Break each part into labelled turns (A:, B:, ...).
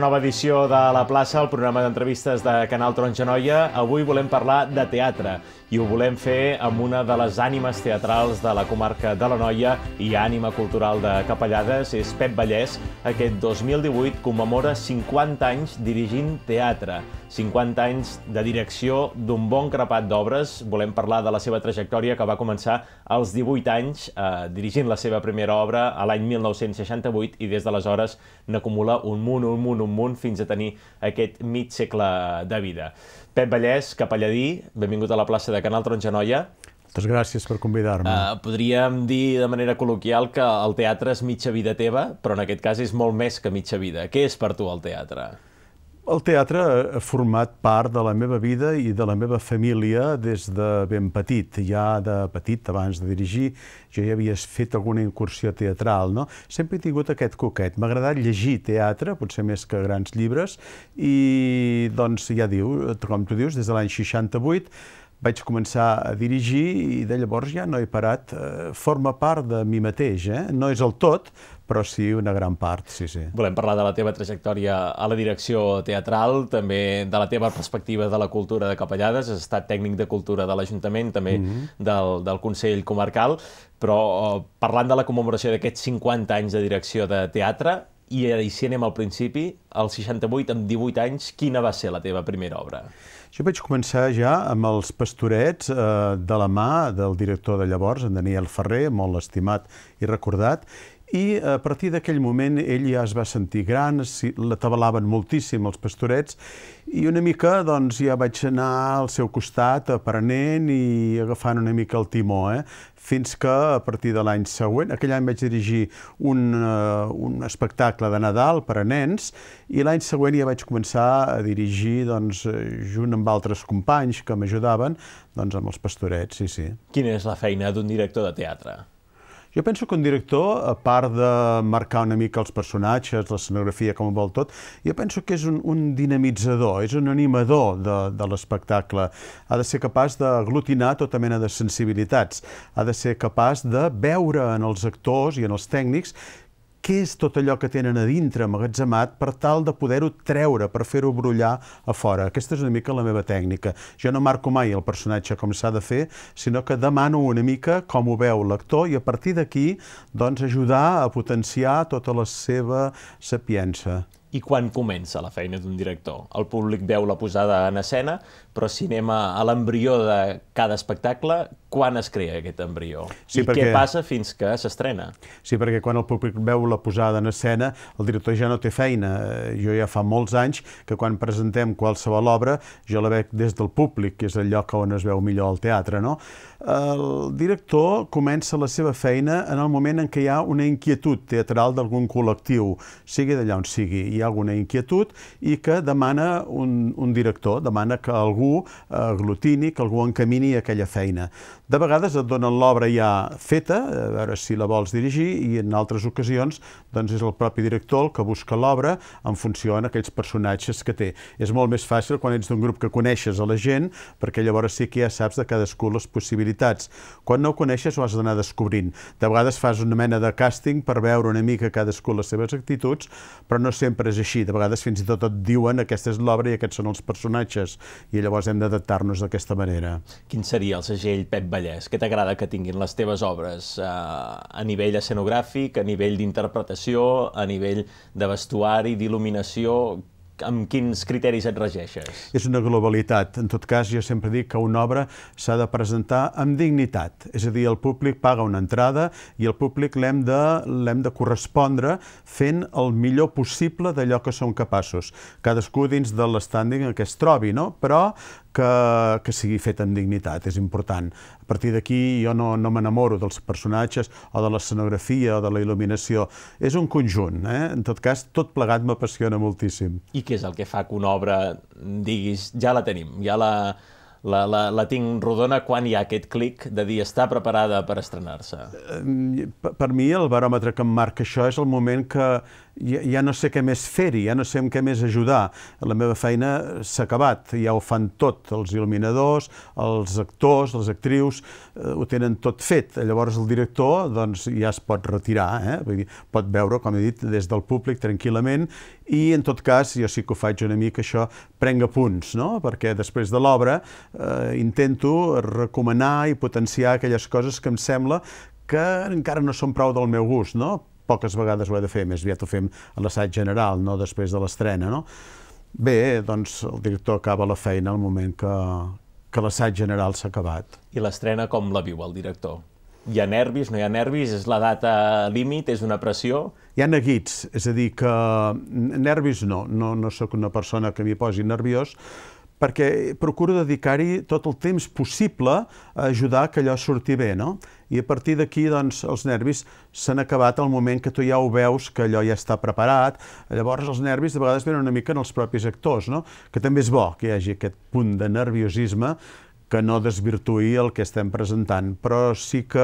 A: nova edició de La Plaça, el programa d'entrevistes de Canal Taronja Noia. Avui volem parlar de teatre i ho volem fer amb una de les ànimes teatrals de la comarca de la Noia i ànima cultural de Capellades, és Pep Vallès. Aquest 2018 commemora 50 anys dirigint teatre. 50 anys de direcció d'un bon crepat d'obres. Volem parlar de la seva trajectòria que va començar als 18 anys eh, dirigint la seva primera obra a l'any 1968 i des d'aleshores n'acumula un munt, un munt, un munt fins a tenir aquest mig segle de vida. Pep Vallès, capelladí, benvingut a la plaça de Canal Tronjanoia.
B: Moltes gràcies per convidar-me. Uh,
A: podríem dir de manera col·loquial que el teatre és mitja vida teva, però en aquest cas és molt més que mitja vida. Què és per tu el teatre?
B: El teatre ha format part de la meva vida i de la meva família des de ben petit. Ja de petit, abans de dirigir, jo ja havia fet alguna incursió teatral. No? Sempre he tingut aquest coquet. M'ha agradat llegir teatre, potser més que grans llibres, i doncs ja diu, com tu dius, des de l'any 68 vaig començar a dirigir i de llavors ja no he parat. Eh, forma part de mi mateix, eh? no és el tot, però sí una gran part, sí, sí.
A: Volem parlar de la teva trajectòria a la direcció teatral, també de la teva perspectiva de la cultura de Capellades, has estat tècnic de cultura de l'Ajuntament, també mm -hmm. del, del Consell Comarcal, però eh, parlant de la commemoració d'aquests 50 anys de direcció de teatre, i, i si anem al principi, als 68, amb 18 anys, quina va ser la teva primera obra?
B: Jo vaig començar ja amb els pastorets eh, de la mà del director de llavors, en Daniel Ferrer, molt estimat i recordat, i a partir d'aquell moment ell ja es va sentir gran, l'atabalaven moltíssim els pastorets i una mica doncs, ja vaig anar al seu costat aprenent i agafant una mica el timó, eh? fins que a partir de l'any següent, aquell any vaig dirigir un, uh, un espectacle de Nadal per a nens i l'any següent ja vaig començar a dirigir doncs, eh, junt amb altres companys que m'ajudaven doncs, amb els pastorets, sí, sí.
A: Quina és la feina d'un director de teatre?
B: Jo penso que un director, a part de marcar una mica els personatges, l'escenografia, com vol tot, jo penso que és un, un dinamitzador, és un animador de, de l'espectacle. Ha de ser capaç d'aglutinar tota mena de sensibilitats, ha de ser capaç de veure en els actors i en els tècnics què és tot allò que tenen a dintre amagatzemat per tal de poder-ho treure, per fer-ho brollar a fora. Aquesta és una mica la meva tècnica. Jo no marco mai el personatge com s'ha de fer, sinó que demano una mica com ho veu l'actor i a partir d'aquí doncs, ajudar a potenciar tota la seva sapiència. I quan comença
A: la feina d'un director? El públic veu la posada en escena, però cinema a l'embrió de cada espectacle, quan es crea aquest embrió? Sí, I perquè... què passa fins que s'estrena?
B: Sí, perquè quan el públic veu la posada en escena, el director ja no té feina. Eh, jo ja fa molts anys que quan presentem qualsevol obra, jo la veig des del públic, que és el lloc on es veu millor el teatre, no? El director comença la seva feina en el moment en què hi ha una inquietud teatral d'algun col·lectiu, sigui d'allà on sigui. Hi ha alguna inquietud i que demana un, un director, demana que algú algú eh, aglutini, que algú encamini aquella feina. De vegades et donen l'obra ja feta, a veure si la vols dirigir, i en altres ocasions doncs és el propi director el que busca l'obra en funció en aquells personatges que té. És molt més fàcil quan ets d'un grup que coneixes a la gent, perquè llavors sí que ja saps de cadascú les possibilitats. Quan no ho coneixes ho has d'anar descobrint. De vegades fas una mena de càsting per veure una mica cadascú les seves actituds, però no sempre és així. De vegades fins i tot et diuen aquesta és l'obra i aquests són els personatges, i llavors llavors hem d'adaptar-nos d'aquesta manera.
A: Quin seria el segell Pep Vallès? Què t'agrada que tinguin les teves obres eh, a nivell escenogràfic, a nivell d'interpretació, a nivell de vestuari, d'il·luminació? amb quins criteris et regeixes?
B: És una globalitat. En tot cas, jo sempre dic que una obra s'ha de presentar amb dignitat. És a dir, el públic paga una entrada i el públic l'hem de, de correspondre fent el millor possible d'allò que som capaços. Cadascú dins de l'estànding en què es trobi, no? Però que, que sigui fet amb dignitat, és important. A partir d'aquí jo no, no m'enamoro dels personatges o de l'escenografia o de la il·luminació. És un conjunt, eh? en tot cas, tot plegat m'apassiona moltíssim.
A: I què és el que fa que una obra diguis, ja la tenim, ja la, la, la, la tinc rodona quan hi ha aquest clic de dir està preparada per estrenar-se?
B: Per, per mi el baròmetre que em marca això és el moment que ja, ja no sé què més fer-hi, ja no sé amb què més ajudar. La meva feina s'ha acabat, ja ho fan tot, els il·luminadors, els actors, les actrius, eh, ho tenen tot fet. Llavors el director doncs, ja es pot retirar, eh? Vull dir, pot veure, com he dit, des del públic tranquil·lament i en tot cas jo sí que ho faig una mica això prenga punts, no? perquè després de l'obra eh, intento recomanar i potenciar aquelles coses que em sembla que encara no són prou del meu gust, no? poques vegades ho he de fer, més aviat ho fem a l'assaig general, no després de l'estrena, no? Bé, doncs el director acaba la feina al moment que, que l'assaig general s'ha acabat.
A: I l'estrena com la viu el director? Hi ha nervis, no hi ha nervis? És la data límit? És una pressió?
B: Hi ha neguits, és a dir, que nervis no. No, no sóc una persona que m'hi posi nerviós, perquè procuro dedicar-hi tot el temps possible a ajudar que allò surti bé, no? I a partir d'aquí, doncs, els nervis s'han acabat al moment que tu ja ho veus, que allò ja està preparat. Llavors, els nervis de vegades venen una mica en els propis actors, no? Que també és bo que hi hagi aquest punt de nerviosisme que no desvirtuï el que estem presentant, però sí que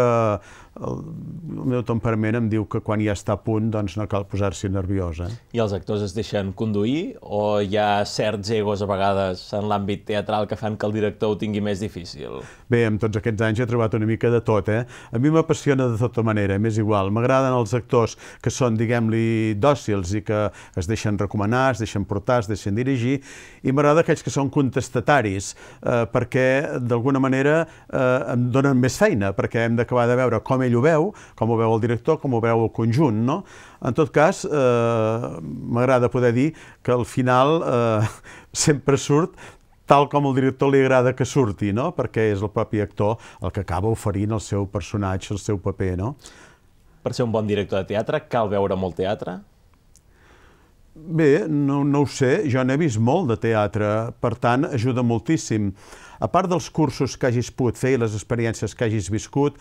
B: el meu temperament em diu que quan ja està a punt doncs no cal posar-s'hi nerviosa. Eh?
A: I els actors es deixen conduir o hi ha certs egos a vegades en l'àmbit teatral que fan que el director ho tingui més difícil?
B: Bé, amb tots aquests anys he trobat una mica de tot, eh? A mi m'apassiona de tota manera, m'és igual. M'agraden els actors que són, diguem-li, dòcils i que es deixen recomanar, es deixen portar, es deixen dirigir, i m'agrada aquells que són contestataris, eh, perquè d'alguna manera eh, em donen més feina, perquè hem d'acabar de veure com ell ho veu, com ho veu el director, com ho veu el conjunt, no? En tot cas, eh, m'agrada poder dir que al final eh, sempre surt tal com el director li agrada que surti, no? Perquè és el propi actor el que acaba oferint el seu personatge, el seu paper, no? Per ser
A: un bon director de teatre cal veure molt teatre?
B: Bé, no, no ho sé, jo n'he vist molt de teatre, per tant, ajuda moltíssim. A part dels cursos que hagis pogut fer i les experiències que hagis viscut,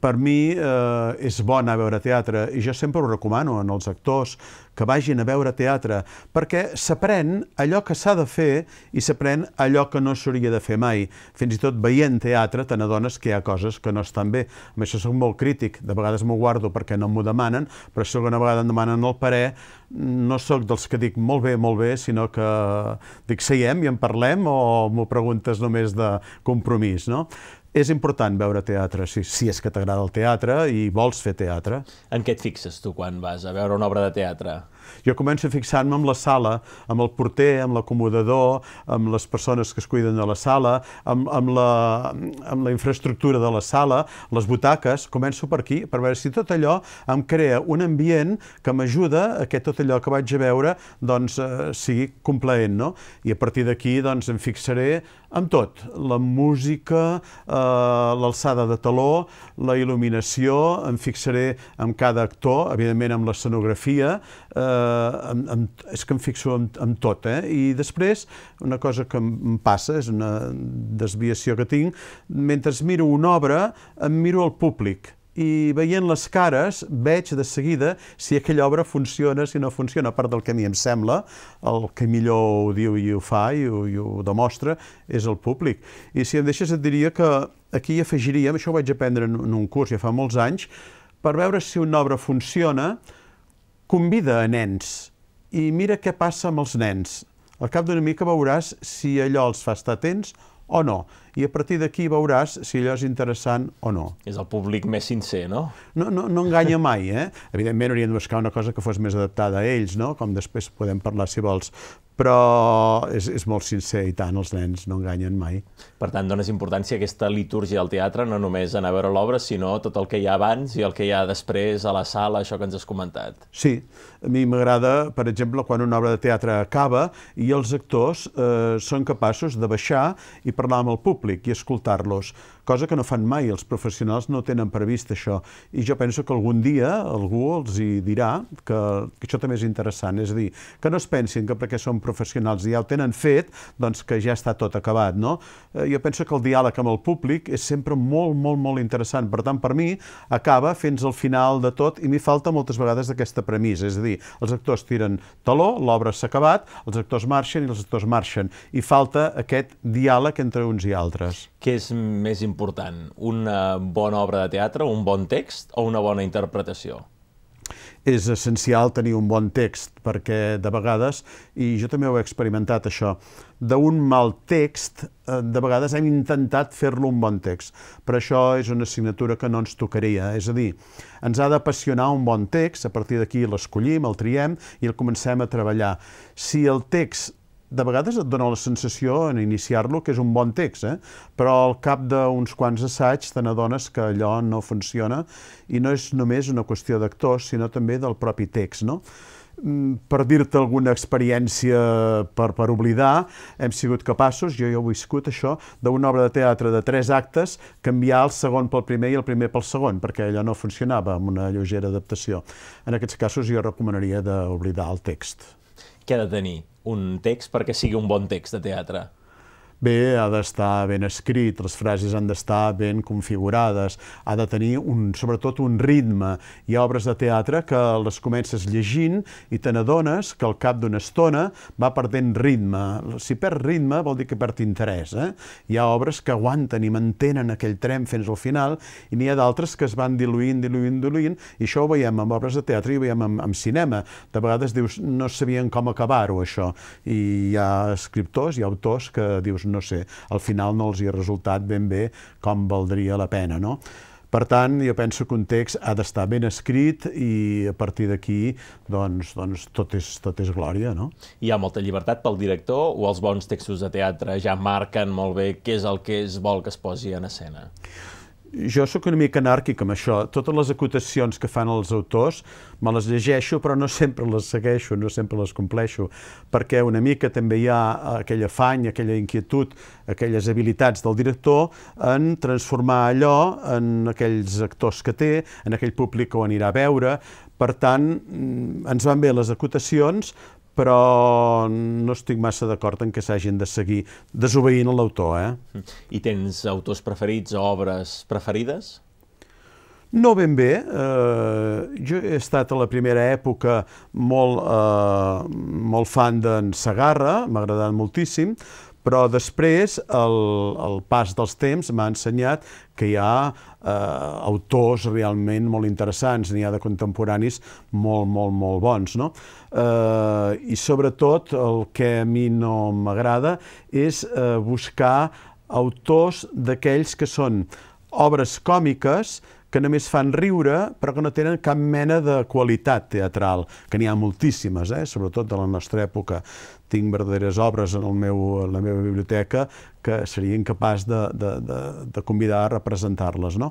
B: per mi eh, és bo anar a veure teatre i jo sempre ho recomano els actors que vagin a veure teatre perquè s'aprèn allò que s'ha de fer i s'aprèn allò que no s'hauria de fer mai. Fins i tot veient teatre te n'adones que hi ha coses que no estan bé. Amb això soc molt crític, de vegades m'ho guardo perquè no m'ho demanen, però si alguna vegada em demanen el parer, no sóc dels que dic molt bé, molt bé, sinó que dic seiem i en parlem o m'ho preguntes només de compromís, no? És important veure teatre, si, si és que t'agrada el teatre i vols fer teatre. En què et fixes tu quan vas a veure una obra de teatre? Jo començo a fixar-me amb la sala, amb el porter, amb l'acomodador, amb les persones que es cuiden de la sala, amb, amb, la, amb la infraestructura de la sala, les butaques, començo per aquí, per veure si tot allò em crea un ambient que m'ajuda a que tot allò que vaig a veure doncs, eh, sigui complaent, no? I a partir d'aquí doncs, em fixaré amb tot, la música, eh, l'alçada de taló, la il·luminació, em fixaré amb cada actor, evidentment amb l'escenografia, eh, amb, amb, és que em fixo en, en tot, eh? I després, una cosa que em passa, és una desviació que tinc, mentre miro una obra, em miro el públic, i veient les cares veig de seguida si aquella obra funciona, si no funciona. A part del que a mi em sembla, el que millor ho diu i ho fa i ho, i ho demostra és el públic. I si em deixes et diria que aquí hi afegiríem, això ho vaig aprendre en un curs ja fa molts anys, per veure si una obra funciona, Convida a nens i mira què passa amb els nens. Al cap d'una mica veuràs si allò els fa estar atents o no i a partir d'aquí veuràs si allò és interessant o no. És el públic més sincer, no? No, no, no enganya mai, eh? Evidentment hauríem de buscar una cosa que fos més adaptada a ells, no? Com després podem parlar, si vols, però és, és molt sincer i tant, els nens no enganyen mai. Per tant, dones importància a
A: aquesta litúrgia al teatre, no només anar a veure l'obra, sinó tot el que hi ha abans i el que hi ha després a la sala, això que ens has comentat.
B: Sí, a mi m'agrada, per exemple, quan una obra de teatre acaba i els actors eh, són capaços de baixar i parlar amb el públic públic i escoltar-los cosa que no fan mai, els professionals no tenen previst això. I jo penso que algun dia algú els hi dirà que, que això també és interessant, és a dir, que no es pensin que perquè són professionals i ja ho tenen fet, doncs que ja està tot acabat, no? Eh, jo penso que el diàleg amb el públic és sempre molt, molt, molt interessant. Per tant, per mi, acaba fins al final de tot i m'hi falta moltes vegades d'aquesta premissa, és a dir, els actors tiren taló, l'obra s'ha acabat, els actors marxen i els actors marxen. I falta aquest diàleg entre uns i altres. Què és més important important?
A: Una bona obra de teatre, un bon text o una bona interpretació?
B: és essencial tenir un bon text, perquè de vegades, i jo també ho he experimentat això, d'un mal text, eh, de vegades hem intentat fer-lo un bon text, però això és una assignatura que no ens tocaria, és a dir, ens ha d'apassionar un bon text, a partir d'aquí l'escollim, el triem i el comencem a treballar. Si el text de vegades et dona la sensació en iniciar-lo que és un bon text, eh? però al cap d'uns quants assaigs te n'adones que allò no funciona i no és només una qüestió d'actors, sinó també del propi text. No? Mm, per dir-te alguna experiència per, per oblidar, hem sigut capaços, jo hi he viscut això, d'una obra de teatre de tres actes, canviar el segon pel primer i el primer pel segon, perquè allò no funcionava amb una lleugera adaptació. En aquests casos jo recomanaria d'oblidar el text
A: que ha de tenir un text perquè sigui un bon text de teatre?
B: bé, ha d'estar ben escrit, les frases han d'estar ben configurades, ha de tenir un, sobretot un ritme. Hi ha obres de teatre que les comences llegint i te n'adones que al cap d'una estona va perdent ritme. Si perd ritme vol dir que perd interès. Eh? Hi ha obres que aguanten i mantenen aquell tren fins al final i n'hi ha d'altres que es van diluint, diluint, diluint i això ho veiem amb obres de teatre i ho veiem amb, amb cinema. De vegades dius, no sabien com acabar-ho, això. I hi ha escriptors, hi ha autors que dius, no sé, al final no els hi ha resultat ben bé com valdria la pena, no? Per tant, jo penso que un text ha d'estar ben escrit i a partir d'aquí doncs, doncs, tot, és, tot és glòria. No?
A: Hi ha molta llibertat pel director o els bons textos de teatre ja marquen molt bé què és el que es vol que es posi en escena?
B: Jo sóc una mica anàrquic amb això. Totes les acotacions que fan els autors me les llegeixo, però no sempre les segueixo, no sempre les compleixo, perquè una mica també hi ha aquell afany, aquella inquietud, aquelles habilitats del director en transformar allò en aquells actors que té, en aquell públic que ho anirà a veure. Per tant, mm, ens van bé les acotacions, però no estic massa d'acord en que s'hagin de seguir desobeint l'autor, eh?
A: I tens autors preferits o obres preferides?
B: No ben bé. Eh, jo he estat a la primera època molt, eh, molt fan d'en Sagarra, m'ha agradat moltíssim, però després el, el pas dels temps m'ha ensenyat que hi ha eh, autors realment molt interessants, n'hi ha de contemporanis molt, molt, molt bons. No? Eh, I sobretot el que a mi no m'agrada és eh, buscar autors d'aquells que són obres còmiques que només fan riure, però que no tenen cap mena de qualitat teatral, que n'hi ha moltíssimes, eh? sobretot de la nostra època. Tinc verdaderes obres en, el meu, en la meva biblioteca que seria incapaç de, de, de, de convidar a representar-les. No?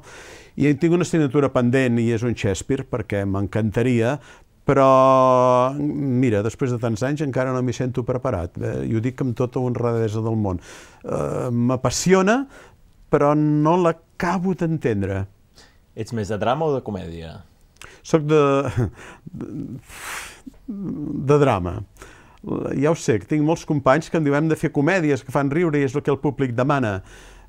B: I tinc una assignatura pendent i és un Shakespeare, perquè m'encantaria, però mira, després de tants anys encara no m'hi sento preparat, eh? i ho dic amb tota honradesa del món. Eh, M'apassiona, però no l'acabo d'entendre.
A: Ets més de drama o de comèdia?
B: Soc de... de drama. Ja ho sé, que tinc molts companys que em diuen de fer comèdies que fan riure i és el que el públic demana.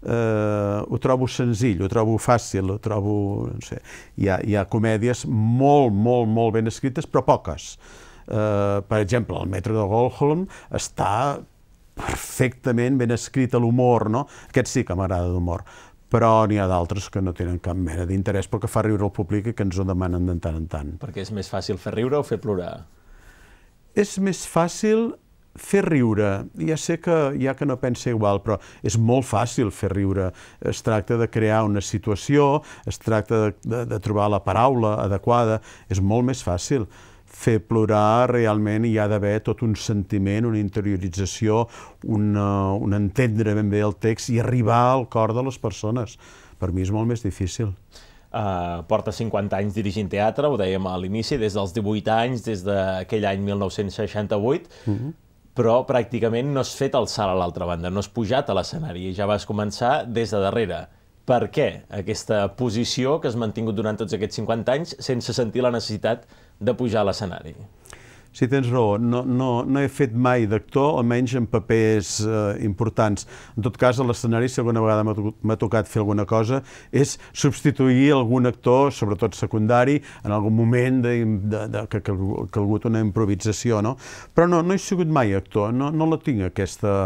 B: Uh, ho trobo senzill, ho trobo fàcil, ho trobo... No sé, hi ha, hi ha comèdies molt, molt, molt ben escrites, però poques. Uh, per exemple, el metro de Goldholm està perfectament ben escrit l'humor, no? Aquest sí que m'agrada d'humor però n'hi ha d'altres que no tenen cap mena d'interès perquè fa riure el públic i que ens ho demanen de tant en tant.
A: Perquè és més fàcil fer riure o fer plorar?
B: És més fàcil fer riure, ja sé que ja que no pensa igual, però és molt fàcil fer riure. Es tracta de crear una situació, es tracta de, de, de trobar la paraula adequada, és molt més fàcil fer plorar realment hi ha d'haver tot un sentiment, una interiorització, una, eh, un entendre ben bé el text i arribar al cor de les persones. Per mi és molt més difícil.
A: Uh, porta 50 anys dirigint teatre, ho dèiem a l'inici, des dels 18 anys, des d'aquell any 1968, uh -huh. però pràcticament no has fet el salt a l'altra banda, no has pujat a l'escenari ja vas començar des de darrere. Per què aquesta posició que has mantingut durant tots aquests 50 anys sense sentir la necessitat de pujar a l'escenari.
B: Sí, tens raó. No, no, no he fet mai d'actor, almenys en papers eh, importants. En tot cas, a l'escenari, si alguna vegada m'ha tocat fer alguna cosa, és substituir algun actor, sobretot secundari, en algun moment de, de, de, que, que, que ha calgut una improvisació, no? Però no, no he sigut mai actor, no, no la tinc, aquesta,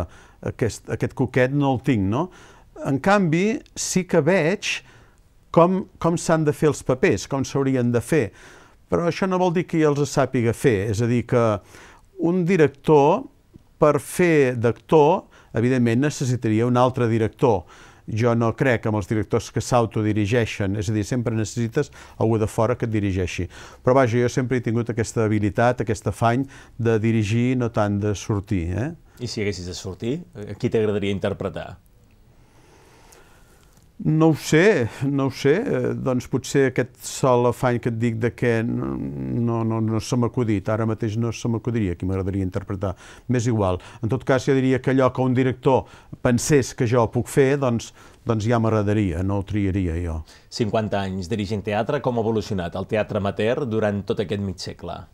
B: aquest, aquest coquet no el tinc, no? En canvi, sí que veig com, com s'han de fer els papers, com s'haurien de fer però això no vol dir que ja els sàpiga fer, és a dir, que un director, per fer d'actor, evidentment necessitaria un altre director. Jo no crec en els directors que s'autodirigeixen, és a dir, sempre necessites algú de fora que et dirigeixi. Però vaja, jo sempre he tingut aquesta habilitat, aquest afany de dirigir, no tant de sortir. Eh?
A: I si haguessis de sortir, eh, a qui t'agradaria interpretar?
B: No ho sé, no ho sé. Eh, doncs potser aquest sol afany que et dic de que no, no, no se m'ha acudit, ara mateix no se m'acudiria, que m'agradaria interpretar. M'és igual. En tot cas, ja diria que allò que un director pensés que jo puc fer, doncs, doncs ja m'agradaria, no ho triaria jo.
A: 50 anys dirigint teatre, com ha evolucionat el teatre amateur durant tot aquest mig segle?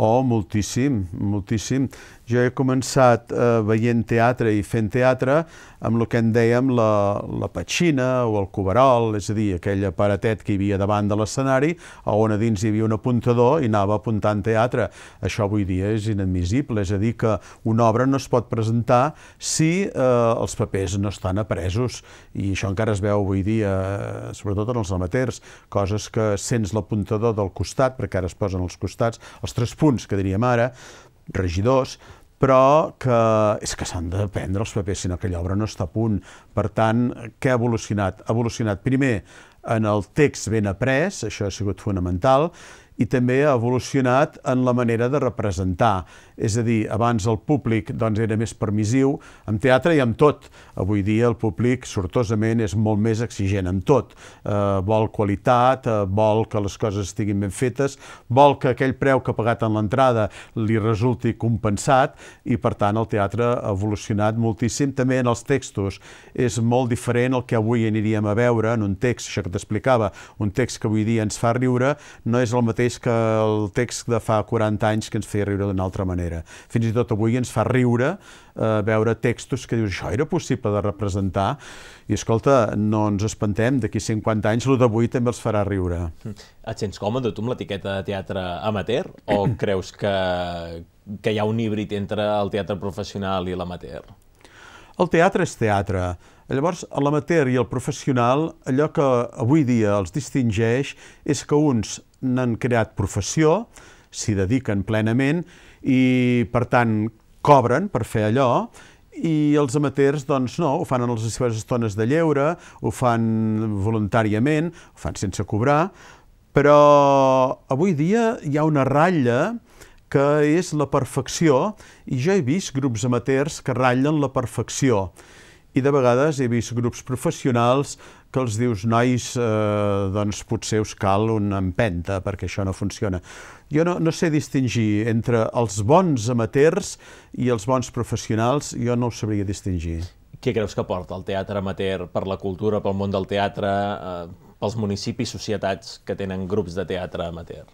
B: Oh, moltíssim, moltíssim. Jo he començat eh, veient teatre i fent teatre amb el que en dèiem la, la petxina o el coverol, és a dir, aquell aparatet que hi havia davant de l'escenari, on a dins hi havia un apuntador i anava apuntant teatre. Això avui dia és inadmissible, és a dir, que una obra no es pot presentar si eh, els papers no estan apresos, i això encara es veu avui dia, eh, sobretot en els amateurs, coses que sents l'apuntador del costat, perquè ara es posen als costats els tres punts, que diríem ara, regidors, però que és que s'han de prendre els papers, sinó que aquella obra no està a punt. Per tant, què ha evolucionat? Ha evolucionat primer en el text ben après, això ha sigut fonamental, i també ha evolucionat en la manera de representar és a dir, abans el públic doncs, era més permissiu, amb teatre i amb tot. Avui dia el públic, sortosament, és molt més exigent amb tot. Eh, vol qualitat, eh, vol que les coses estiguin ben fetes, vol que aquell preu que ha pagat en l'entrada li resulti compensat i, per tant, el teatre ha evolucionat moltíssim. També en els textos és molt diferent el que avui aniríem a veure en un text, això que t'explicava, un text que avui dia ens fa riure, no és el mateix que el text de fa 40 anys que ens feia riure d'una altra manera manera. Fins i tot avui ens fa riure eh, veure textos que dius això era possible de representar i escolta, no ens espantem, d'aquí 50 anys el d'avui també els farà riure.
A: Et sents còmode tu amb l'etiqueta de teatre amateur o creus que, que hi ha un híbrid entre el teatre professional i l'amateur?
B: El teatre és teatre. Llavors, l'amateur i el professional, allò que avui dia els distingeix és que uns n'han creat professió, s'hi dediquen plenament, i per tant cobren per fer allò i els amateurs, doncs no, ho fan en les seves estones de lleure, ho fan voluntàriament, ho fan sense cobrar, però avui dia hi ha una ratlla que és la perfecció i jo he vist grups amateurs que ratllen la perfecció i de vegades he vist grups professionals que els dius, nois, eh, doncs potser us cal una empenta perquè això no funciona. Jo no, no sé distingir entre els bons amateurs i els bons professionals, jo no ho sabria distingir.
A: Què creus que porta el teatre amateur per la cultura, pel món del teatre, eh, pels municipis, societats que tenen grups de teatre amateur?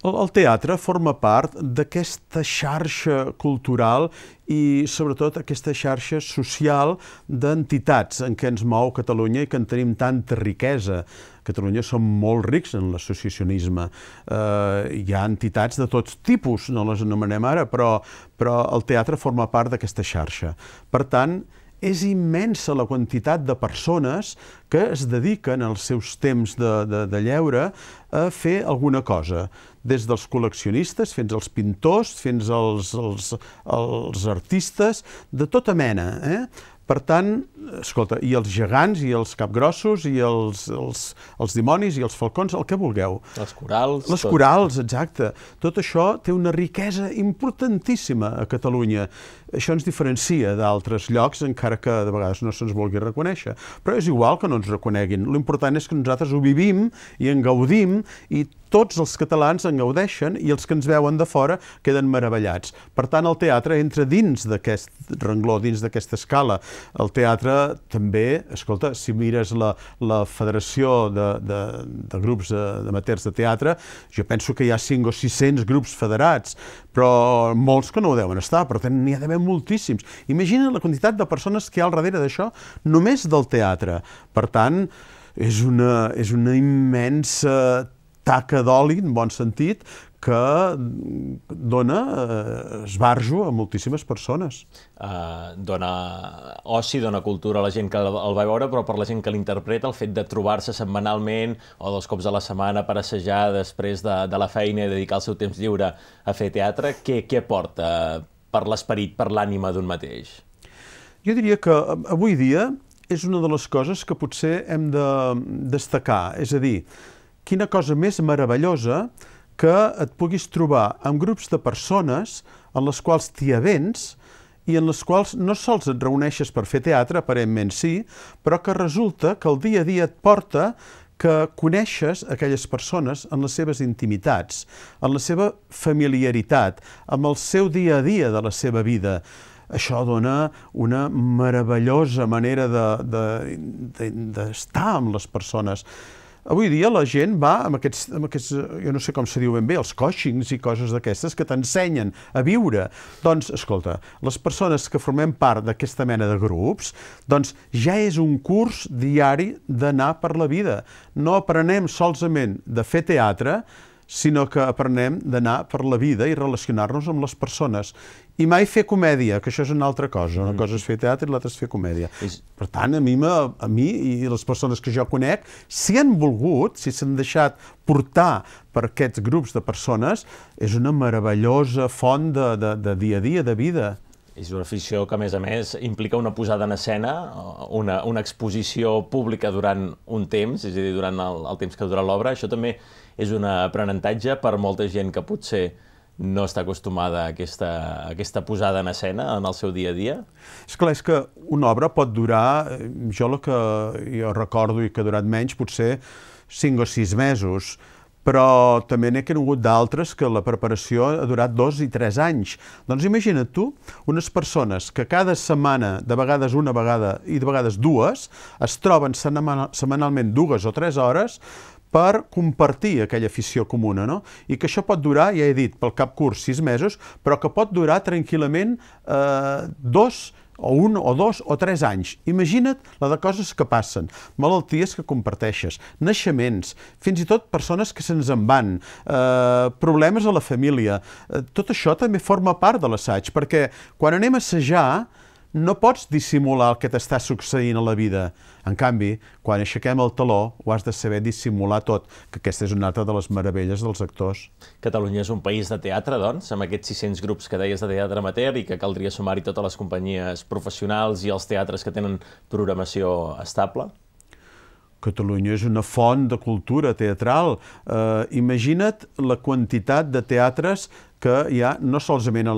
B: El teatre forma part d'aquesta xarxa cultural i, sobretot, aquesta xarxa social d'entitats en què ens mou Catalunya i que en tenim tanta riquesa. A Catalunya som molt rics en l'associacionisme. Eh, hi ha entitats de tots tipus, no les anomenem ara, però, però el teatre forma part d'aquesta xarxa. Per tant, és immensa la quantitat de persones que es dediquen als seus temps de, de, de lleure a fer alguna cosa, des dels col·leccionistes fins als pintors, fins als, als, als artistes, de tota mena. Eh? Per tant, escolta, i els gegants, i els capgrossos, i els, els, els dimonis, i els falcons, el que vulgueu. Els corals. Les tot. corals, exacte. Tot això té una riquesa importantíssima a Catalunya. Això ens diferencia d'altres llocs, encara que de vegades no se'ns vulgui reconèixer. Però és igual que no ens reconeguin. L'important és que nosaltres ho vivim i en gaudim i tots els catalans en gaudeixen i els que ens veuen de fora queden meravellats. Per tant, el teatre entra dins d'aquest rengló, dins d'aquesta escala. El teatre altra, també, escolta, si mires la, la Federació de, de, de Grups d'Amateurs de, de Teatre, jo penso que hi ha 5 o 600 grups federats, però molts que no ho deuen estar, per tant, n'hi ha d'haver moltíssims. Imagina la quantitat de persones que hi ha al darrere d'això, només del teatre. Per tant, és una, és una immensa taca d'oli, en bon sentit, que mm, dona eh, esbarjo a moltíssimes persones.
A: Uh, dona oci, dona cultura a la gent que el va veure, però per la gent que l'interpreta, el fet de trobar-se setmanalment o dos cops a la setmana per assajar després de, de la feina i dedicar el seu temps lliure a fer teatre, què, què aporta per l'esperit, per l'ànima d'un mateix?
B: Jo diria que eh, avui dia és una de les coses que potser hem de mm, destacar. És a dir, quina cosa més meravellosa que et puguis trobar amb grups de persones en les quals t'hi avents i en les quals no sols et reuneixes per fer teatre, aparentment sí, però que resulta que el dia a dia et porta que coneixes aquelles persones en les seves intimitats, en la seva familiaritat, amb el seu dia a dia de la seva vida. Això dona una meravellosa manera d'estar de, de, de, amb les persones. Avui dia la gent va amb aquests, amb aquests, eh, jo no sé com se diu ben bé, els coixings i coses d'aquestes que t'ensenyen a viure. Doncs, escolta, les persones que formem part d'aquesta mena de grups, doncs ja és un curs diari d'anar per la vida. No aprenem solsament de fer teatre, sinó que aprenem d'anar per la vida i relacionar-nos amb les persones. I mai fer comèdia, que això és una altra cosa. Una mm. cosa és fer teatre i l'altra és fer comèdia. Per tant, a mi, a, a mi i les persones que jo conec, si han volgut, si s'han deixat portar per aquests grups de persones, és una meravellosa font de, de, de dia a dia, de vida.
A: És una afició que, a més a més, implica una posada en escena, una, una exposició pública durant un temps, és a dir, durant el, el temps que dura l'obra. Això també és un aprenentatge per molta gent que potser no està acostumada a aquesta, a aquesta posada en escena en el seu dia a dia?
B: És clar, és que una obra pot durar, eh, jo el que jo recordo i que ha durat menys, potser 5 o 6 mesos, però també n'he conegut d'altres que la preparació ha durat dos i tres anys. Doncs imagina't tu unes persones que cada setmana, de vegades una vegada i de vegades dues, es troben setmanalment dues o tres hores per compartir aquella afició comuna, no? I que això pot durar, ja he dit, pel cap curs sis mesos, però que pot durar tranquil·lament eh, dos o un, o dos, o tres anys. Imagina't la de coses que passen, malalties que comparteixes, naixements, fins i tot persones que se'ns en van, eh, problemes a la família. Eh, tot això també forma part de l'assaig, perquè quan anem a assajar, no pots dissimular el que t'està succeint a la vida. En canvi, quan aixequem el taló, ho has de saber dissimular tot, que aquesta és una altra de les meravelles dels actors.
A: Catalunya és un país de teatre, doncs, amb aquests 600 grups que deies de teatre amateur i que caldria sumar-hi totes les companyies professionals i els teatres que tenen programació estable?
B: Catalunya és una font de cultura teatral. Eh, imagina't la quantitat de teatres que hi ha no solament a,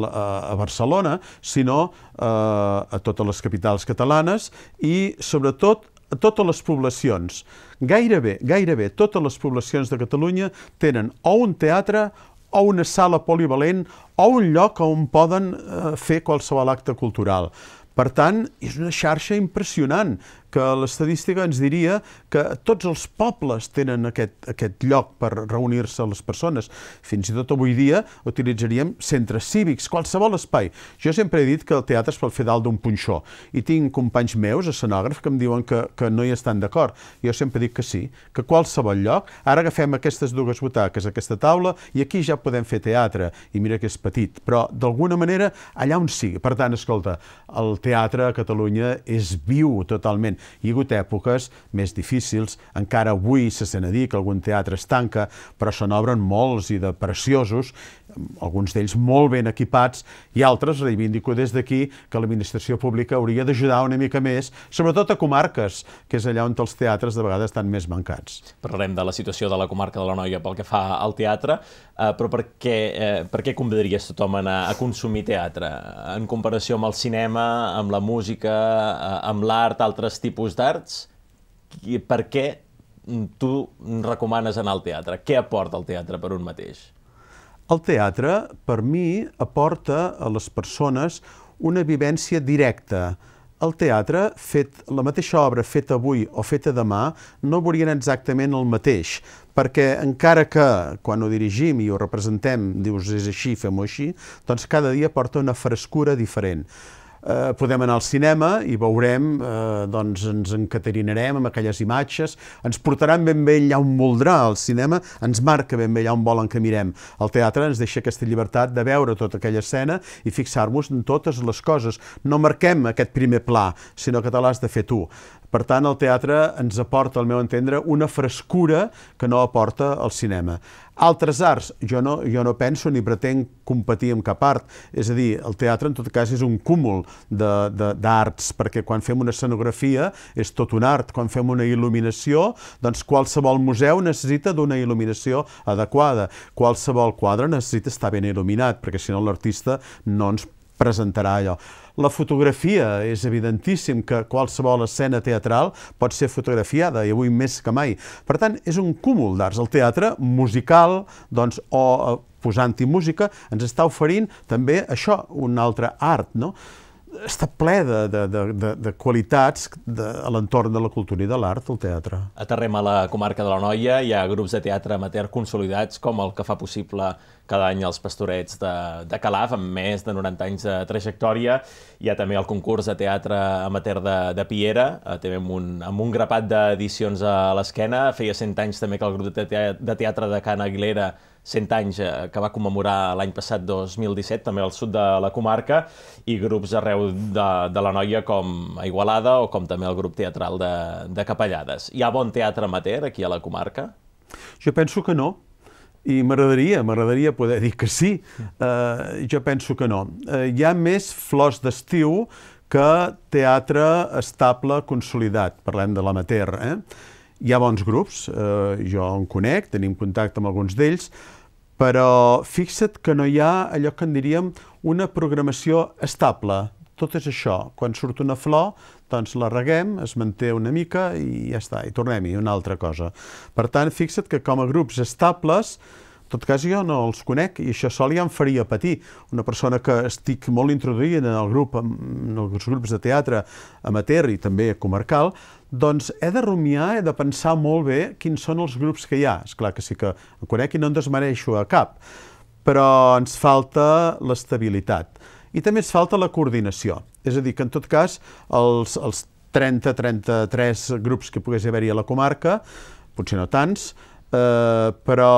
B: a Barcelona, sinó eh, a totes les capitals catalanes i, sobretot, a totes les poblacions. Gairebé, gairebé totes les poblacions de Catalunya tenen o un teatre o una sala polivalent o un lloc on poden uh, fer qualsevol acte cultural. Per tant, és una xarxa impressionant que l'estadística ens diria que tots els pobles tenen aquest, aquest lloc per reunir-se les persones. Fins i tot avui dia utilitzaríem centres cívics, qualsevol espai. Jo sempre he dit que el teatre es pot fer dalt d'un punxó i tinc companys meus, escenògrafs, que em diuen que, que no hi estan d'acord. Jo sempre dic que sí, que qualsevol lloc, ara agafem aquestes dues butaques, aquesta taula, i aquí ja podem fer teatre, i mira que és petit, però d'alguna manera allà on sigui. Per tant, escolta, el teatre a Catalunya és viu totalment hi ha hagut èpoques més difícils, encara avui se sent a dir que algun teatre es tanca, però se n'obren molts i de preciosos alguns d'ells molt ben equipats, i altres reivindico des d'aquí que l'administració pública hauria d'ajudar una mica més, sobretot a comarques, que és allà on els teatres de vegades estan més mancats.
A: Parlarem de la situació de la comarca de la Noia pel que fa al teatre, eh, però per què, eh, per què convidaries tothom a anar a consumir teatre? En comparació amb el cinema, amb la música, eh, amb l'art, altres tipus d'arts? Per què mm, tu recomanes anar al teatre? Què aporta el teatre per un mateix?
B: El teatre, per mi, aporta a les persones una vivència directa. El teatre, fet la mateixa obra feta avui o feta demà, no veurien exactament el mateix, perquè encara que quan ho dirigim i ho representem dius és així, fem-ho així, doncs cada dia porta una frescura diferent eh, podem anar al cinema i veurem, eh, doncs ens encaterinarem amb aquelles imatges, ens portaran ben bé allà on voldrà el cinema, ens marca ben bé allà on volen que mirem. El teatre ens deixa aquesta llibertat de veure tota aquella escena i fixar-nos en totes les coses. No marquem aquest primer pla, sinó que te l'has de fer tu. Per tant, el teatre ens aporta, al meu entendre, una frescura que no aporta el cinema. Altres arts, jo no, jo no penso ni pretenc competir amb cap art, és a dir, el teatre en tot cas és un cúmul d'arts, perquè quan fem una escenografia és tot un art, quan fem una il·luminació, doncs qualsevol museu necessita d'una il·luminació adequada, qualsevol quadre necessita estar ben il·luminat, perquè si no l'artista no ens presentarà allò. La fotografia és evidentíssim que qualsevol escena teatral pot ser fotografiada i avui més que mai. Per tant, és un cúmul d'arts. El teatre musical, doncs, o eh, posant-hi música, ens està oferint també això, un altre art, no? està ple de, de, de, de qualitats de, a l'entorn de la cultura i de l'art, el teatre.
A: Aterrem a la comarca de la Noia, hi ha grups de teatre amateur consolidats com el que fa possible cada any els pastorets de, de Calaf, amb més de 90 anys de trajectòria. Hi ha també el concurs de teatre amateur de, de Piera, eh, també amb un, amb un grapat d'edicions a l'esquena. Feia 100 anys també que el grup de teatre de, teatre de Can Aguilera 100 anys eh, que va commemorar l'any passat 2017, també al sud de la comarca, i grups arreu de, de la noia com a Igualada o com també el grup teatral de, de Capellades. Hi ha bon teatre amateur aquí a la comarca?
B: Jo penso que no, i m'agradaria, m'agradaria poder dir que sí. Uh, jo penso que no. Uh, hi ha més flors d'estiu que teatre estable consolidat. Parlem de l'amater, eh? Hi ha bons grups, eh, jo en conec, tenim contacte amb alguns d'ells, però fixa't que no hi ha allò que en diríem una programació estable, tot és això. Quan surt una flor, doncs la reguem, es manté una mica i ja està, i tornem-hi, una altra cosa. Per tant, fixa't que com a grups estables, en tot cas, jo no els conec i això sol ja em faria patir. Una persona que estic molt introduïda en el grup, en els grups de teatre amateur i també comarcal, doncs he de rumiar, he de pensar molt bé quins són els grups que hi ha. És clar que sí que en conec i no en desmereixo a cap, però ens falta l'estabilitat. I també es falta la coordinació. És a dir, que en tot cas, els, els 30-33 grups que pogués haver-hi a la comarca, potser no tants, eh, però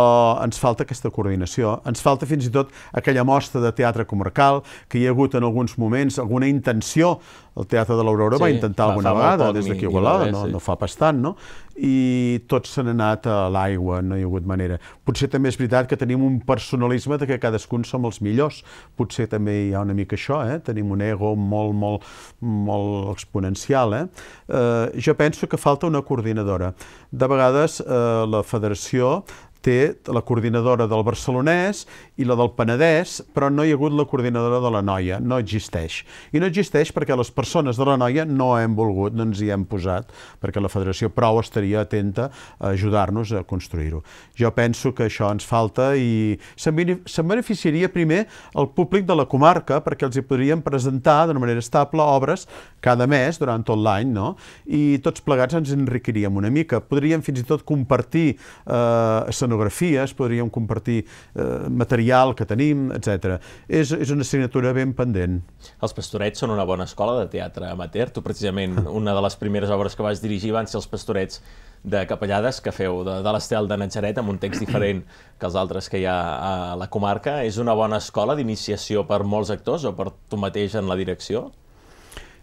B: ens falta aquesta coordinació. Ens falta fins i tot aquella mostra de teatre comarcal que hi ha hagut en alguns moments alguna intenció. El Teatre de l'Aurora sí, va intentar alguna vegada, des d'aquí Igualada, no, no fa pas tant, no? i tots s'han anat a l'aigua, no hi ha hagut manera. Potser també és veritat que tenim un personalisme de que cadascun som els millors. Potser també hi ha una mica això, eh? tenim un ego molt, molt, molt exponencial. Eh? Eh, jo penso que falta una coordinadora. De vegades eh, la federació té la coordinadora del barcelonès i la del Penedès, però no hi ha hagut la coordinadora de la noia, no existeix. I no existeix perquè les persones de la noia no hem volgut, no ens hi hem posat, perquè la federació prou estaria atenta a ajudar-nos a construir-ho. Jo penso que això ens falta i se'n beneficiaria primer el públic de la comarca, perquè els hi podríem presentar d'una manera estable obres cada mes, durant tot l'any, no? I tots plegats ens enriquiríem una mica. Podríem fins i tot compartir eh, escenografies, podríem compartir eh, material que tenim, etc. És, és una assignatura ben pendent. Els Pastorets
A: són una bona escola de teatre amateur. Tu, precisament, una de les primeres obres que vas dirigir van ser els Pastorets de capellades que feu de, de l'Estel de Natxaret, amb un text diferent que els altres que hi ha a la comarca. És una bona escola d'iniciació per molts actors o per tu mateix en la direcció?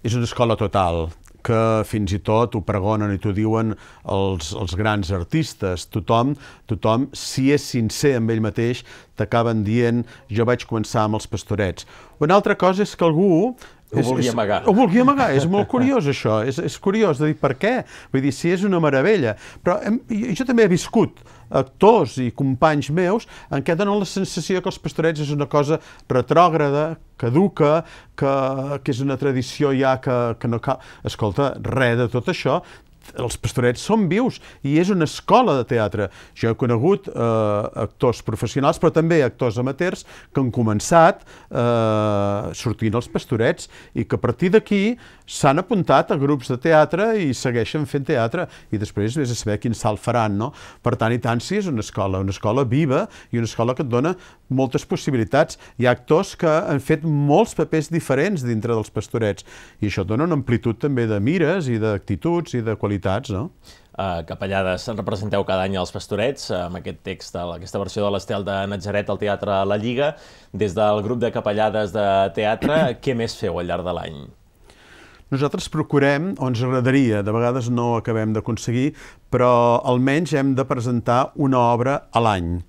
B: És una escola total que fins i tot ho pregonen i t'ho diuen els, els grans artistes. Tothom, tothom, si és sincer amb ell mateix, t'acaben dient jo vaig començar amb els pastorets. Una altra cosa és que algú ho volia amagar. Ho volia amagar, és molt curiós això, és, és curiós de dir per què, vull dir, si és una meravella. Però hem, jo també he viscut eh, actors i companys meus en què donen la sensació que els pastorets és una cosa retrògrada, caduca, que, que és una tradició ja que, que no cal... Escolta, res de tot això els pastorets són vius i és una escola de teatre. Jo he conegut eh, actors professionals, però també actors amateurs que han començat eh, sortint els pastorets i que a partir d'aquí s'han apuntat a grups de teatre i segueixen fent teatre i després vés a saber quin salt faran, no? Per tant, i tant si és una escola, una escola viva i una escola que et dona moltes possibilitats. Hi ha actors que han fet molts papers diferents dintre dels pastorets i això dona una amplitud també de mires i d'actituds i de qualitats actualitats, no?
A: Uh, capellades, representeu cada any els pastorets, eh, amb aquest text, aquesta versió de l'Estel de Natzaret al Teatre La Lliga. Des del grup de capellades de teatre, què més feu al llarg de l'any?
B: Nosaltres procurem, o ens agradaria, de vegades no acabem d'aconseguir, però almenys hem de presentar una obra a l'any.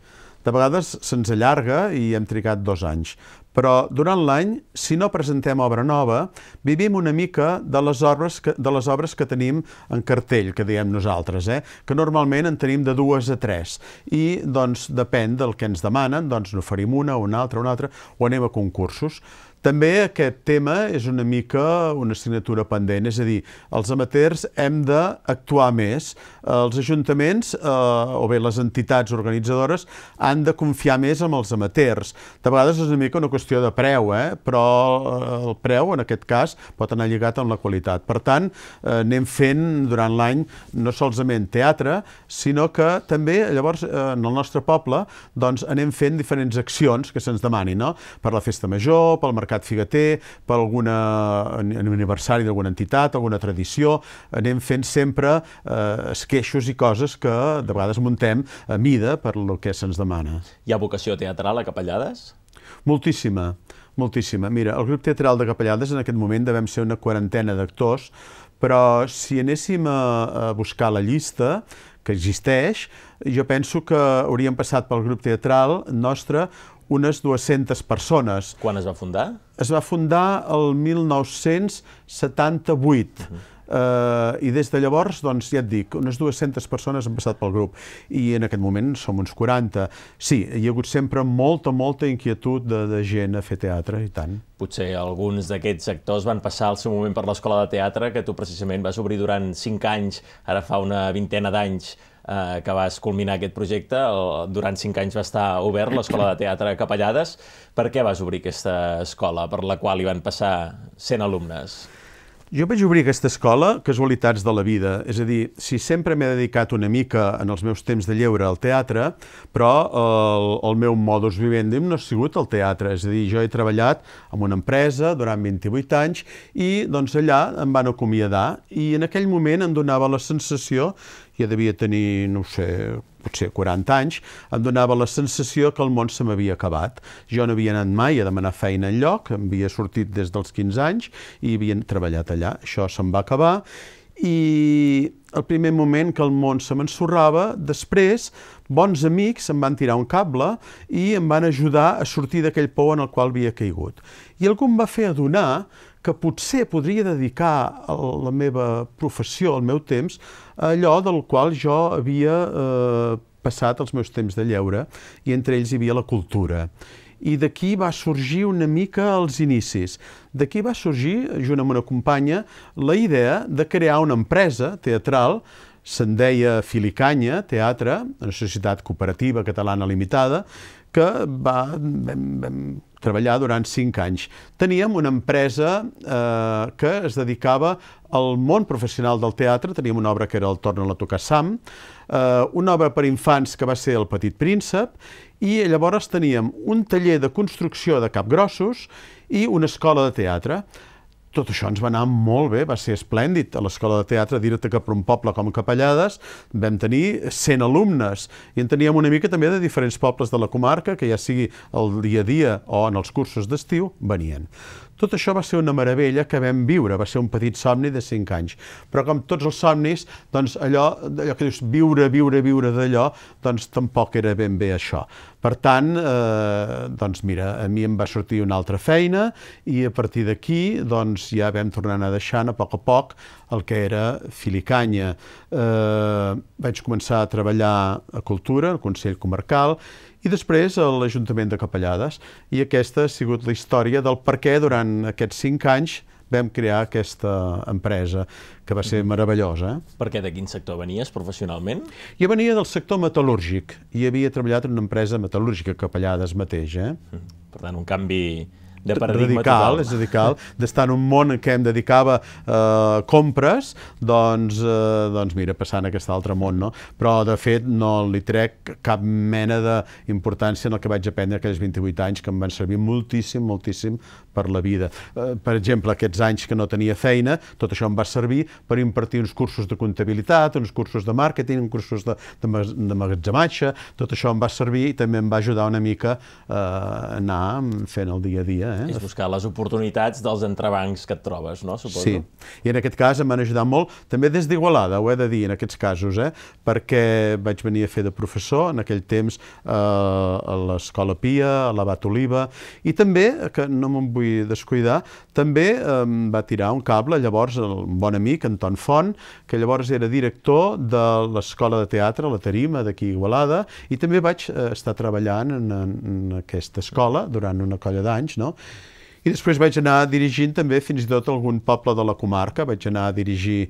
B: De vegades se'ns allarga i hem trigat dos anys, però durant l'any, si no presentem obra nova, vivim una mica de les obres que, de les obres que tenim en cartell, que diem nosaltres, eh? que normalment en tenim de dues a tres. I doncs depèn del que ens demanen, doncs n'oferim una, una altra, una altra, o anem a concursos. També aquest tema és una mica una assignatura pendent, és a dir, els amateurs hem d'actuar més. Els ajuntaments eh, o bé les entitats organitzadores han de confiar més en els amateurs. De vegades és una mica una qüestió de preu, eh? però eh, el preu en aquest cas pot anar lligat amb la qualitat. Per tant, eh, anem fent durant l'any no solament teatre, sinó que també llavors eh, en el nostre poble doncs, anem fent diferents accions que se'ns demani, no? per la festa major, pel mercat mercat figater, per algun aniversari d'alguna entitat, alguna tradició, anem fent sempre eh, esqueixos i coses que de vegades muntem a mida per el que se'ns demana. Hi ha vocació
A: teatral a Capellades?
B: Moltíssima, moltíssima. Mira, el grup teatral de Capellades en aquest moment devem ser una quarantena d'actors, però si anéssim a, a buscar la llista que existeix, jo penso que hauríem passat pel grup teatral nostre unes 200 persones. Quan es va fundar? Es va fundar el 1978. Uh -huh. Uh, I des de llavors, doncs, ja et dic, unes 200 persones han passat pel grup i en aquest moment som uns 40. Sí, hi ha hagut sempre molta, molta inquietud de, de gent a fer teatre, i tant.
A: Potser alguns d'aquests actors van passar al seu moment per l'escola de teatre, que tu precisament vas obrir durant 5 anys, ara fa una vintena d'anys, Eh, que vas culminar aquest projecte. durant cinc anys va estar obert l'Escola de Teatre Capellades. Per què vas obrir aquesta escola per la qual hi van passar 100 alumnes?
B: Jo vaig obrir aquesta escola casualitats de la vida, és a dir, si sempre m'he dedicat una mica en els meus temps de lleure al teatre, però el, el meu modus vivendi no ha sigut el teatre, és a dir, jo he treballat en una empresa durant 28 anys i doncs allà em van acomiadar i en aquell moment em donava la sensació, ja devia tenir, no sé, potser 40 anys, em donava la sensació que el món se m'havia acabat. Jo no havia anat mai a demanar feina en lloc, em havia sortit des dels 15 anys i havien treballat allà. Això se'm va acabar i el primer moment que el món se m'ensorrava, després bons amics em van tirar un cable i em van ajudar a sortir d'aquell pou en el qual havia caigut. I algú em va fer adonar que potser podria dedicar la meva professió, el meu temps, a allò del qual jo havia eh, passat els meus temps de lleure, i entre ells hi havia la cultura. I d'aquí va sorgir una mica els inicis. D'aquí va sorgir, junt amb una companya, la idea de crear una empresa teatral se'n deia Filicanya Teatre, una societat cooperativa catalana limitada, que va, vam, vam treballar durant cinc anys. Teníem una empresa eh, que es dedicava al món professional del teatre, teníem una obra que era el Torna a tocar Sam, eh, una obra per infants que va ser El petit príncep, i llavors teníem un taller de construcció de capgrossos i una escola de teatre tot això ens va anar molt bé, va ser esplèndid. A l'escola de teatre, dir-te que per un poble com Capellades vam tenir 100 alumnes i en teníem una mica també de diferents pobles de la comarca, que ja sigui el dia a dia o en els cursos d'estiu, venien. Tot això va ser una meravella que vam viure, va ser un petit somni de 5 anys. Però com tots els somnis, doncs allò, allò que dius viure, viure, viure d'allò, doncs tampoc era ben bé això. Per tant, eh, doncs mira, a mi em va sortir una altra feina i a partir d'aquí doncs ja vam tornar a deixant a poc a poc el que era filicanya. Eh, vaig començar a treballar a Cultura, al Consell Comarcal, i després a l'Ajuntament de Capellades. I aquesta ha sigut la història del per què durant aquests cinc anys vam crear aquesta empresa, que va ser mhm. meravellosa. Per què? de quin sector venies professionalment? Jo venia del sector metal·lúrgic i havia treballat en una empresa metal·lúrgica, Capellades mateix. Eh? Mhm. Per tant, un canvi de paradigma radical, total. És radical, d'estar en un món que em dedicava a eh, compres, doncs, eh, doncs mira, passant a aquest altre món, no? Però, de fet, no li trec cap mena d'importància en el que vaig aprendre aquells 28 anys, que em van servir moltíssim, moltíssim per la vida. Eh, per exemple, aquests anys que no tenia feina, tot això em va servir per impartir uns cursos de comptabilitat, uns cursos de màrqueting, uns cursos de, de, de magatzematge, tot això em va servir i també em va ajudar una mica eh, a eh, anar fent el dia a dia eh? És buscar
A: les oportunitats dels entrebancs que et trobes, no? Suposo. Sí,
B: i en aquest cas em van ajudar molt, també des d'Igualada, ho he de dir, en aquests casos, eh? perquè vaig venir a fer de professor en aquell temps eh, a l'Escola Pia, a la Bat Oliva, i també, que no me'n vull descuidar, també em eh, va tirar un cable llavors el bon amic Anton Font, que llavors era director de l'Escola de Teatre, la Tarima, d'aquí Igualada, i també vaig eh, estar treballant en, en aquesta escola durant una colla d'anys, no? I després vaig anar dirigint també fins i tot algun poble de la comarca, vaig anar a dirigir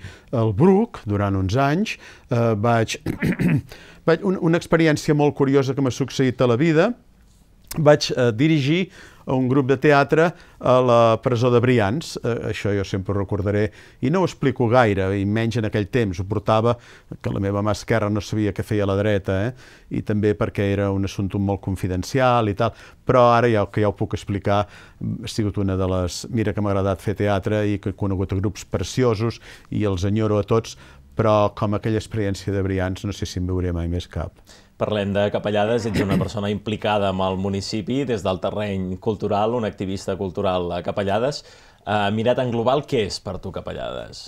B: el Bruc durant uns anys, eh, vaig, vaig una experiència molt curiosa que m'ha succeït a la vida, vaig eh, dirigir a un grup de teatre a la presó de Brians, eh, això jo sempre ho recordaré, i no ho explico gaire, i menys en aquell temps, ho portava, que la meva mà esquerra no sabia què feia la dreta, eh? i també perquè era un assumpte molt confidencial i tal, però ara ja, que ja ho puc explicar, ha sigut una de les... Mira que m'ha agradat fer teatre i que he conegut grups preciosos i els enyoro a tots, però com aquella experiència de Brians no sé si en veuré mai més cap.
A: Parlem de capellades, ets una persona implicada amb el municipi des del terreny cultural, un activista cultural a capellades. Uh, mirat en global, què és per tu capellades?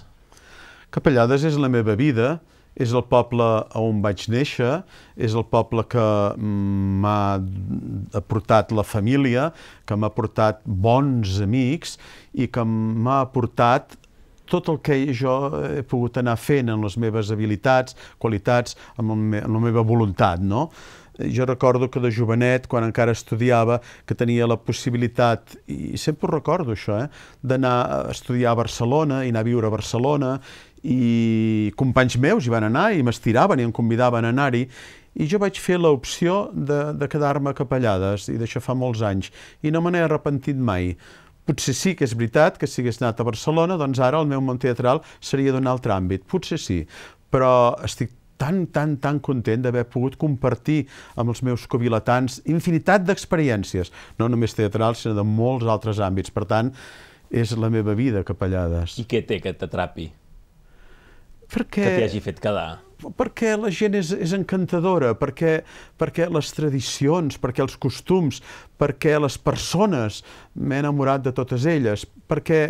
B: Capellades és la meva vida, és el poble on vaig néixer, és el poble que m'ha aportat la família, que m'ha aportat bons amics i que m'ha aportat tot el que jo he pogut anar fent en les meves habilitats, qualitats, amb, me, amb la meva voluntat, no? Jo recordo que de jovenet, quan encara estudiava, que tenia la possibilitat, i sempre ho recordo això, eh, d'anar a estudiar a Barcelona i anar a viure a Barcelona, i companys meus hi van anar i m'estiraven i em convidaven a anar-hi, i jo vaig fer l'opció de, de quedar-me a Capellades, i d'això fa molts anys, i no me n'he arrepentit mai Potser sí que és veritat que si hagués anat a Barcelona, doncs ara el meu món teatral seria d'un altre àmbit. Potser sí, però estic tan, tan, tan content d'haver pogut compartir amb els meus covilatants infinitat d'experiències, no només teatrals, sinó de molts altres àmbits. Per tant, és la meva vida, Capellades.
A: I què té que t'atrapi? Perquè... Que t'hi hagi fet quedar?
B: perquè la gent és, és encantadora, perquè, perquè les tradicions, perquè els costums, perquè les persones, m'he enamorat de totes elles, perquè,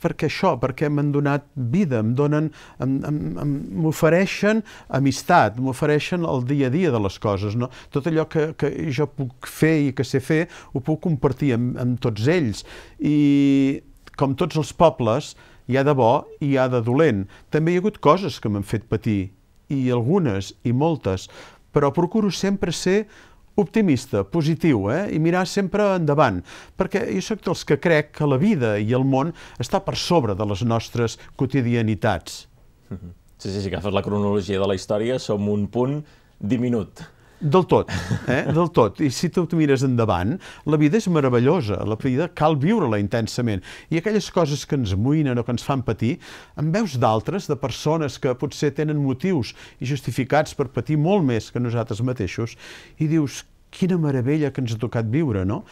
B: perquè això, perquè m'han donat vida, m'ofereixen amistat, m'ofereixen el dia a dia de les coses, no? Tot allò que, que jo puc fer i que sé fer, ho puc compartir amb, amb tots ells. I com tots els pobles, hi ha de bo i hi ha de dolent. També hi ha hagut coses que m'han fet patir i algunes, i moltes, però procuro sempre ser optimista, positiu, eh? i mirar sempre endavant, perquè jo sóc dels que crec que la vida i el món està per sobre de les nostres quotidianitats. Sí, sí, si agafes la cronologia de la història, som un punt diminut. Del tot, eh? del tot. I si tu mires endavant, la vida és meravellosa, la vida cal viure-la intensament. I aquelles coses que ens moïnen o que ens fan patir, en veus d'altres, de persones que potser tenen motius i justificats per patir molt més que nosaltres mateixos, i dius, quina meravella que ens ha tocat viure, no?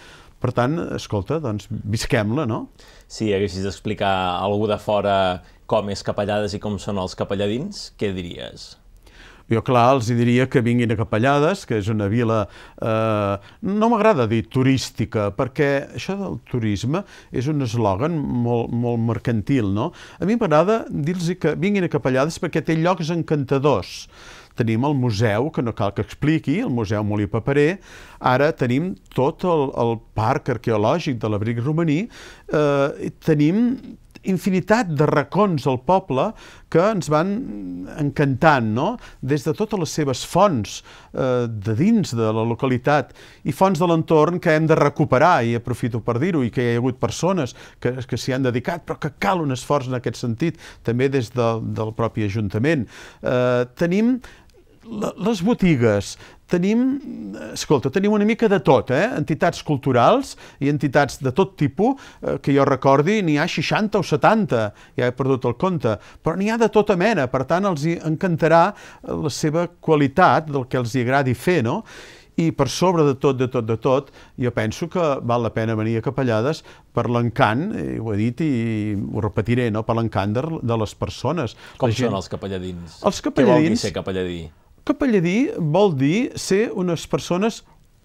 B: Per tant, escolta, doncs visquem-la, no? Si haguessis d'explicar
A: a algú de fora com és Capellades i com són els capelladins, què diries?
B: Jo, clar, els diria que vinguin a Capellades, que és una vila, eh, no m'agrada dir turística, perquè això del turisme és un eslògan molt, molt mercantil, no? A mi m'agrada dir-los que vinguin a Capellades perquè té llocs encantadors. Tenim el museu, que no cal que expliqui, el Museu Molí Paperer, ara tenim tot el, el parc arqueològic de l'abric romaní, eh, tenim infinitat de racons al poble que ens van encantant, no? Des de totes les seves fonts eh, de dins de la localitat i fonts de l'entorn que hem de recuperar, i aprofito per dir-ho, i que hi ha hagut persones que, que s'hi han dedicat, però que cal un esforç en aquest sentit, també des de, del propi Ajuntament. Eh, tenim les botigues, tenim, escolta, tenim una mica de tot, eh? entitats culturals i entitats de tot tipus, eh, que jo recordi n'hi ha 60 o 70, ja he perdut el compte, però n'hi ha de tota mena, per tant els hi encantarà eh, la seva qualitat, del que els hi agradi fer, no? I per sobre de tot, de tot, de tot, jo penso que val la pena venir a Capellades per l'encant, eh, ho he dit i ho repetiré, no? per l'encant de, de les persones. Com la gent... els
A: capelladins? Els capelladins... Què vol dir ser
B: capelladí? Capelladí vol dir ser unes persones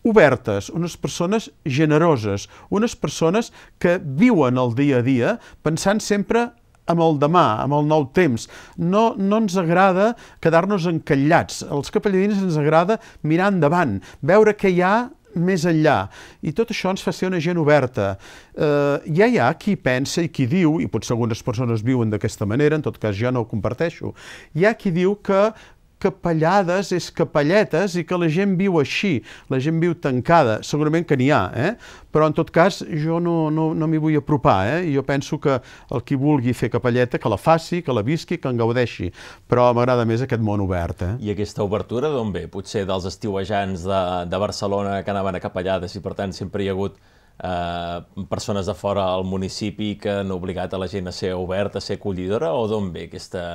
B: obertes, unes persones generoses, unes persones que viuen el dia a dia pensant sempre amb el demà, amb el nou temps. No, no ens agrada quedar-nos encallats. Els capelladins ens agrada mirar endavant, veure què hi ha més enllà. I tot això ens fa ser una gent oberta. Eh, ja hi ha qui pensa i qui diu, i potser algunes persones viuen d'aquesta manera, en tot cas jo no ho comparteixo, hi ha qui diu que capellades és capelletes i que la gent viu així, la gent viu tancada, segurament que n'hi ha, eh? però en tot cas jo no, no, no m'hi vull apropar, eh? jo penso que el qui vulgui fer capelleta que la faci, que la visqui, que en gaudeixi, però m'agrada més aquest món obert. Eh?
A: I aquesta obertura d'on ve? Potser dels estiuejants de, de Barcelona que anaven a capellades i per tant sempre hi ha hagut eh, persones de fora al municipi que han obligat a la gent a ser oberta, a ser acollidora o d'on ve aquesta,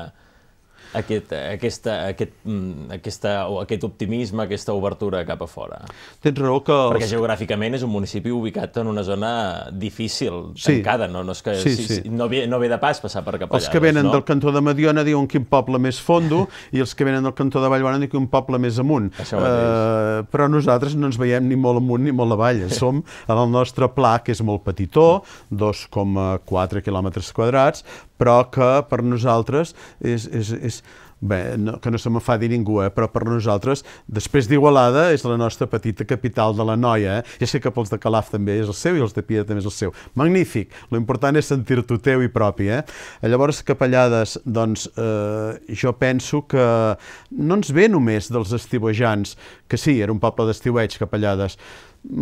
A: aquest, aquesta, aquest, mm, aquesta, o aquest optimisme, aquesta obertura cap a fora.
B: Tens raó que... Els... Perquè
A: geogràficament és un municipi ubicat en una zona difícil, sí. tancada, no, no és que sí, sí, sí. no, ve, no ve de pas passar per cap allà. Els que venen no? del
B: cantó de Mediona diuen quin poble més fondo i els que venen del cantó de Vallbona diuen quin poble més amunt. Uh, però nosaltres no ens veiem ni molt amunt ni molt avall, som en el nostre pla, que és molt petitó, 2,4 quilòmetres quadrats, però que per nosaltres és, és, és, bé, no, que no se m'enfadi ningú, eh? però per nosaltres, després d'Igualada, és la nostra petita capital de la noia. Eh? Ja sé que pels de Calaf també és el seu i els de Pia també és el seu. Magnífic. L'important és sentir-t'ho teu i propi. Eh? Llavors, capellades, doncs, eh, jo penso que no ens ve només dels estiuejants, que sí, era un poble d'estiueig, capellades.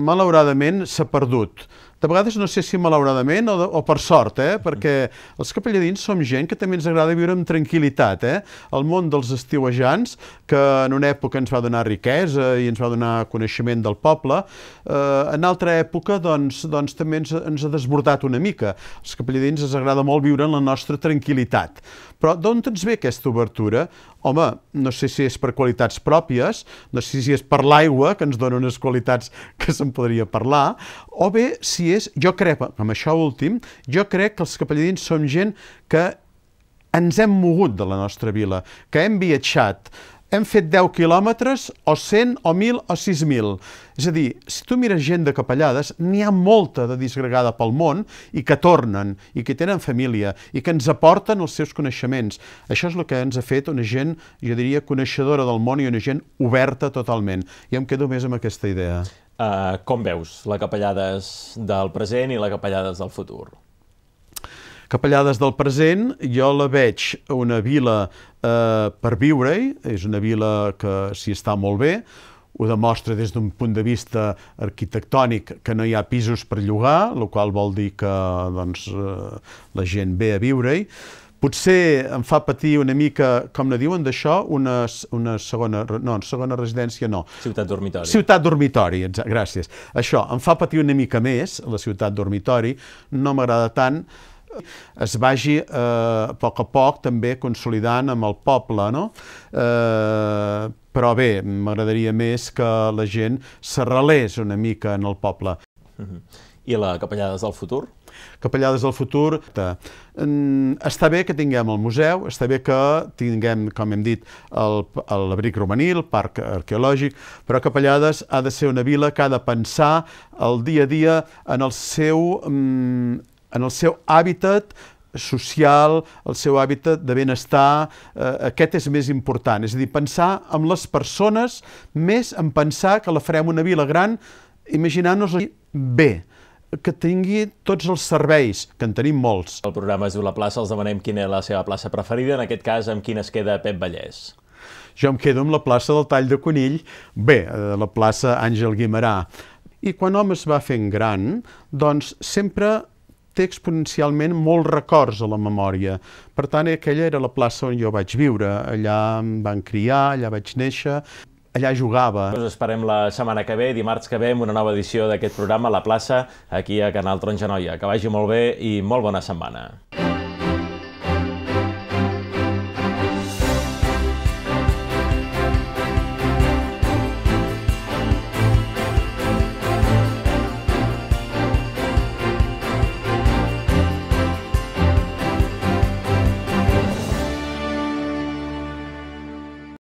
B: Malauradament, s'ha perdut de vegades no sé si malauradament o, de, o per sort, eh? perquè els capelladins som gent que també ens agrada viure amb tranquil·litat. Eh? El món dels estiuejants, que en una època ens va donar riquesa i ens va donar coneixement del poble, eh, en altra època doncs, doncs també ens, ens ha desbordat una mica. Els capelladins ens agrada molt viure en la nostra tranquil·litat. Però d'on ens ve aquesta obertura? Home, no sé si és per qualitats pròpies, no sé si és per l'aigua, que ens dona unes qualitats que se'n podria parlar, o bé si és, jo crec, amb això últim, jo crec que els capelladins som gent que ens hem mogut de la nostra vila, que hem viatjat, hem fet 10 quilòmetres, o 100, o 1.000, o 6.000. És a dir, si tu mires gent de capellades, n'hi ha molta de disgregada pel món i que tornen, i que tenen família, i que ens aporten els seus coneixements. Això és el que ens ha fet una gent, jo diria, coneixedora del món i una gent oberta totalment. I em quedo més amb aquesta idea. Uh, com
A: veus la capellades del present i la capellades del futur?
B: Capellades del present, jo la veig una vila eh, per viure-hi, és una vila que s'hi està molt bé, ho demostra des d'un punt de vista arquitectònic que no hi ha pisos per llogar, el qual vol dir que doncs, eh, la gent ve a viure-hi. Potser em fa patir una mica, com ne diuen d'això, una, una segona, no, segona residència no. Ciutat dormitori. Ciutat dormitori, gràcies. Això, em fa patir una mica més, la ciutat dormitori, no m'agrada tant, es vagi eh, a poc a poc també consolidant amb el poble, no? Eh, però bé, m'agradaria més que la gent s'arrelés una mica en el poble. Mhm. I la Capellades del Futur? Capellades del Futur. Eh, està bé que tinguem el museu, està bé que tinguem, com hem dit, l'abric romaní, el parc arqueològic, però Capellades ha de ser una vila que ha de pensar el dia a dia en el seu mm, en el seu hàbitat social, el seu hàbitat de benestar, eh, aquest és més important. És a dir, pensar en les persones més en pensar que la farem una vila gran imaginant-nos bé, que tingui tots els serveis, que en tenim molts. El programa es
A: diu La plaça, els demanem quina és la seva plaça preferida, en aquest cas amb quina es queda Pep Vallès
B: jo em quedo amb la plaça del Tall de Conill, bé, eh, la plaça Àngel Guimarà. I quan home es va fent gran, doncs sempre té exponencialment molts records a la memòria. Per tant, aquella era la plaça on jo vaig viure, allà em van criar, allà vaig néixer, allà jugava.
A: Us esperem la setmana que ve, dimarts que ve, amb una nova edició d'aquest programa La Plaça, aquí a Canal Tronja Noia. Que vagi molt bé i molt bona setmana.